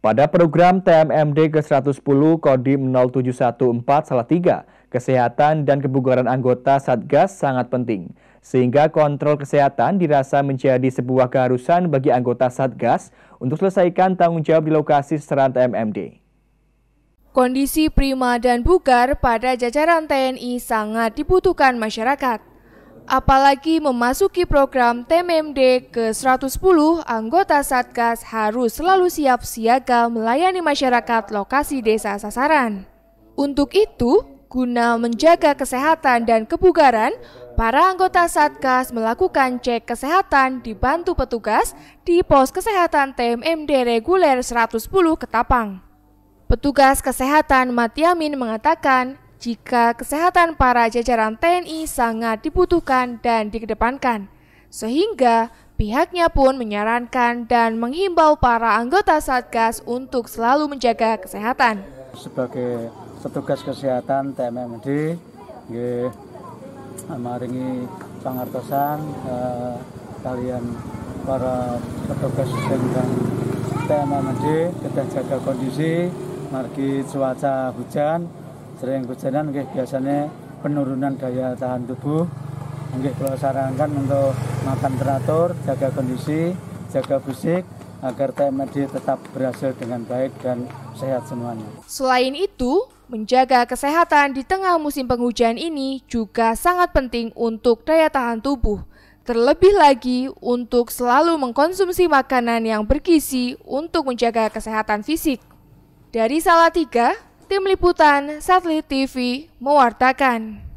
Pada program TMMD ke-110 Kodim 0714 Salatiga, kesehatan dan kebugaran anggota Satgas sangat penting, sehingga kontrol kesehatan dirasa menjadi sebuah keharusan bagi anggota Satgas untuk selesaikan tanggung jawab di lokasi seran TMMD. Kondisi prima dan bugar pada jajaran TNI sangat dibutuhkan masyarakat. Apalagi memasuki program TMMD ke-110, anggota Satgas harus selalu siap siaga melayani masyarakat lokasi desa sasaran. Untuk itu, guna menjaga kesehatan dan kebugaran, para anggota Satgas melakukan cek kesehatan dibantu petugas di pos kesehatan TMMD reguler 110 Ketapang. Petugas kesehatan Matiamin mengatakan jika kesehatan para jajaran TNI sangat dibutuhkan dan dikedepankan, sehingga pihaknya pun menyarankan dan menghimbau para anggota Satgas untuk selalu menjaga kesehatan. Sebagai petugas kesehatan TMMD, maringi pangartosan eh, kalian para petugas sedang TMMD kita jaga kondisi margi cuaca hujan sering kejadian nggih biasanya penurunan daya tahan tubuh nggih kalau sarankan untuk makan teratur jaga kondisi jaga fisik agar TMD tetap berhasil dengan baik dan sehat semuanya. Selain itu, menjaga kesehatan di tengah musim penghujan ini juga sangat penting untuk daya tahan tubuh. Terlebih lagi untuk selalu mengkonsumsi makanan yang bergizi untuk menjaga kesehatan fisik. Dari Salatiga, Tim Liputan Satelit TV mewartakan.